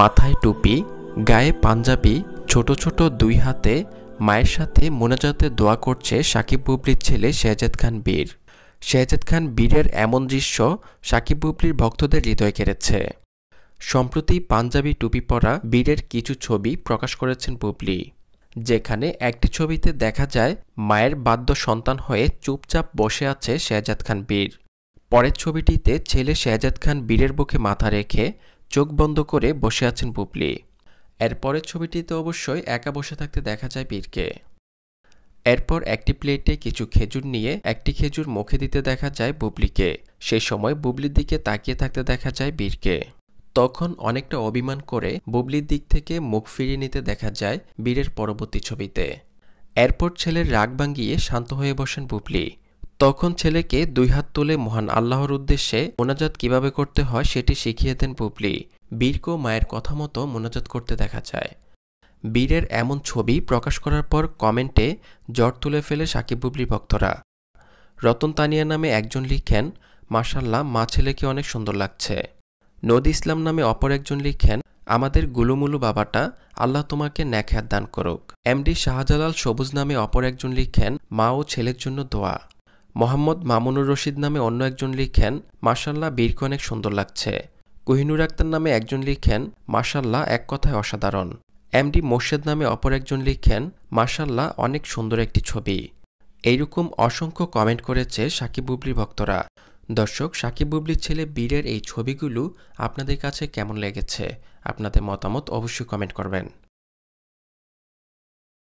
মাথায় টুপি গায়ে পাঞ্জাবি ছোট ছোট দুই হাতে মায়ের সাথে মোনাজাতে দোয়া করছে সাকিব বুবলির ছেলে শেহজাদ খান বীর শেহজাদ খান বীরের এমন দৃশ্য সাকিব বুবলির ভক্তদের হৃদয় কেড়েছে সম্প্রতি পাঞ্জাবি টুপি পরা বীরের কিছু ছবি প্রকাশ করেছেন বুবলি যেখানে একটি ছবিতে দেখা যায় মায়ের বাদ্য সন্তান হয়ে চুপচাপ বসে আছে শেহজাদ খান বীর পরের ছবিটিতে ছেলে শেহজাদ খান বীরের বুকে মাথা রেখে চোখ বন্ধ করে বসে আছেন বুবলি এরপরের ছবিটিতে অবশ্যই একা বসে থাকতে দেখা যায় বীরকে এরপর একটি প্লেটে কিছু খেজুর নিয়ে একটি খেজুর মুখে দিতে দেখা যায় বুবলিকে সেই সময় বুবলির দিকে তাকিয়ে থাকতে দেখা যায় বীরকে তখন অনেকটা অভিমান করে বুবলির দিক থেকে মুখ ফিরিয়ে নিতে দেখা যায় বীরের পরবর্তী ছবিতে এরপর ছেলের রাগ ভাঙ্গিয়ে শান্ত হয়ে বসেন বুবলি তখন ছেলেকে দুই হাত তুলে মহান আল্লাহর উদ্দেশ্যে মোনাজাত কিভাবে করতে হয় সেটি শিখিয়ে দেন পুবলি বীরকেও মায়ের কথা মতো মোনাজাত করতে দেখা যায় বীরের এমন ছবি প্রকাশ করার পর কমেন্টে জ্বর তুলে ফেলে সাকিব বুবলি ভক্তরা রতন তানিয়া নামে একজন লিখেন মাশাল্লাহ মা ছেলেকে অনেক সুন্দর লাগছে নদী ইসলাম নামে অপর একজন লিখেন আমাদের গুলুমুলু বাবাটা আল্লাহ তোমাকে ন্যাখ্যাত দান করুক এমডি শাহজালাল সবুজ নামে অপর একজন লিখেন মা ও ছেলের জন্য দোয়া মোহাম্মদ মামুনুর রশিদ নামে অন্য একজন লিখেন মাসাল্লাহ বীরকে অনেক সুন্দর লাগছে কোহিনুর আক্তার নামে একজন লিখেন মাসাল্লাহ এক কথায় অসাধারণ এমডি মোর্শেদ নামে অপর একজন লিখেন মাসাল্লাহ অনেক সুন্দর একটি ছবি এইরকম অসংখ্য কমেন্ট করেছে সাকিব বুবলি ভক্তরা দর্শক সাকিব বুবলির ছেলে বীরের এই ছবিগুলো আপনাদের কাছে কেমন লেগেছে আপনাদের মতামত অবশ্যই কমেন্ট করবেন